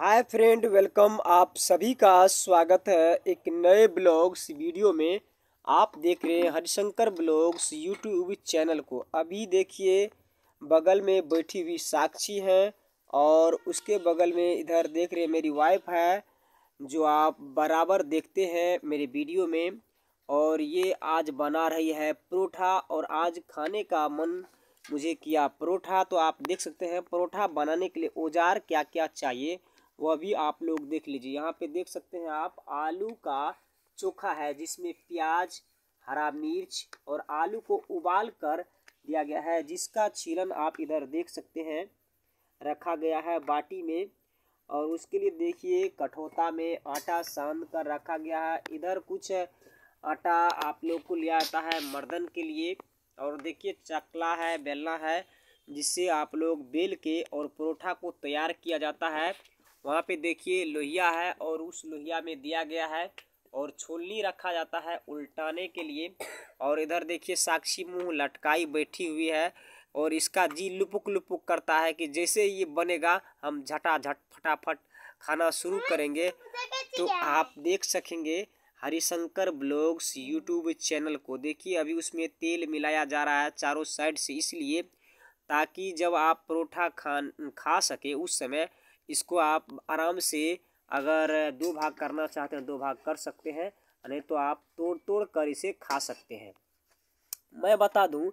hi friend welcome आप सभी का स्वागत है एक नए ब्लॉग्स वीडियो में आप देख रहे हैं हरिशंकर ब्लॉग्स यूट्यूब चैनल को अभी देखिए बगल में बैठी हुई साक्षी हैं और उसके बगल में इधर देख रहे हैं मेरी वाइफ है जो आप बराबर देखते हैं मेरे वीडियो में और ये आज बना रही है परोठा और आज खाने का मन मुझे किया परोठा तो आप देख सकते हैं परोठा बनाने के लिए औजार क्या क्या चाहिए वह भी आप लोग देख लीजिए यहाँ पे देख सकते हैं आप आलू का चोखा है जिसमें प्याज हरा मिर्च और आलू को उबाल कर दिया गया है जिसका छीलन आप इधर देख सकते हैं रखा गया है बाटी में और उसके लिए देखिए कठोता में आटा सान कर रखा गया है इधर कुछ आटा आप लोग को लिया जाता है मर्दन के लिए और देखिए चकला है बेलना है जिससे आप लोग बेल के और परोठा को तैयार किया जाता है वहाँ पे देखिए लोहिया है और उस लोहिया में दिया गया है और छोलनी रखा जाता है उल्टाने के लिए और इधर देखिए साक्षी मुंह लटकाई बैठी हुई है और इसका जी लुपुक लुपुक करता है कि जैसे ये बनेगा हम झटाझट फटाफट खाना शुरू करेंगे तो आप देख सकेंगे हरिशंकर ब्लॉग्स यूट्यूब चैनल को देखिए अभी उसमें तेल मिलाया जा रहा है चारों साइड से इसलिए ताकि जब आप परोठा खान खा सके उस समय इसको आप आराम से अगर दो भाग करना चाहते हैं दो भाग कर सकते हैं नहीं तो आप तोड़ तोड़ कर इसे खा सकते हैं मैं बता दूं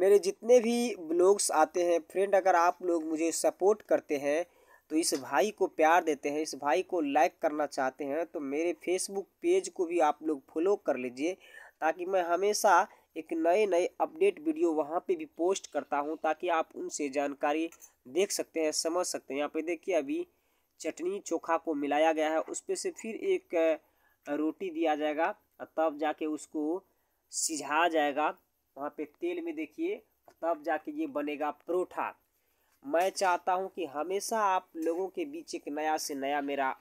मेरे जितने भी ब्लॉग्स आते हैं फ्रेंड अगर आप लोग मुझे सपोर्ट करते हैं तो इस भाई को प्यार देते हैं इस भाई को लाइक करना चाहते हैं तो मेरे फेसबुक पेज को भी आप लोग फॉलो कर लीजिए ताकि मैं हमेशा एक नए नए अपडेट वीडियो वहाँ पे भी पोस्ट करता हूँ ताकि आप उनसे जानकारी देख सकते हैं समझ सकते हैं यहाँ पे देखिए अभी चटनी चोखा को मिलाया गया है उस पर से फिर एक रोटी दिया जाएगा तब जाके उसको सिझा जाएगा वहाँ पे तेल में देखिए तब जाके ये बनेगा परोठा मैं चाहता हूँ कि हमेशा आप लोगों के बीच एक नया से नया मेरा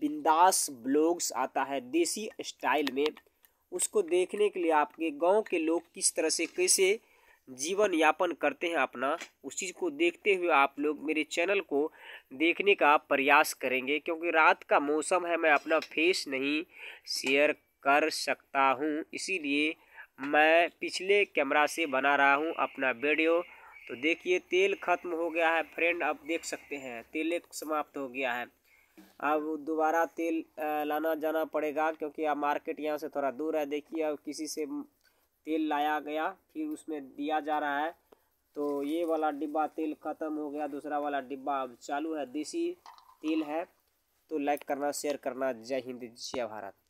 बिंदास ब्लॉग्स आता है देसी स्टाइल में उसको देखने के लिए आपके गांव के लोग किस तरह से कैसे जीवन यापन करते हैं अपना उस चीज़ को देखते हुए आप लोग मेरे चैनल को देखने का प्रयास करेंगे क्योंकि रात का मौसम है मैं अपना फेस नहीं शेयर कर सकता हूँ इसीलिए मैं पिछले कैमरा से बना रहा हूँ अपना वीडियो तो देखिए तेल ख़त्म हो गया है फ्रेंड आप देख सकते हैं तेल समाप्त हो गया है अब दोबारा तेल लाना जाना पड़ेगा क्योंकि अब मार्केट यहाँ से थोड़ा दूर है देखिए अब किसी से तेल लाया गया फिर उसमें दिया जा रहा है तो ये वाला डिब्बा तेल ख़त्म हो गया दूसरा वाला डिब्बा अब चालू है देसी तेल है तो लाइक करना शेयर करना जय हिंद जय भारत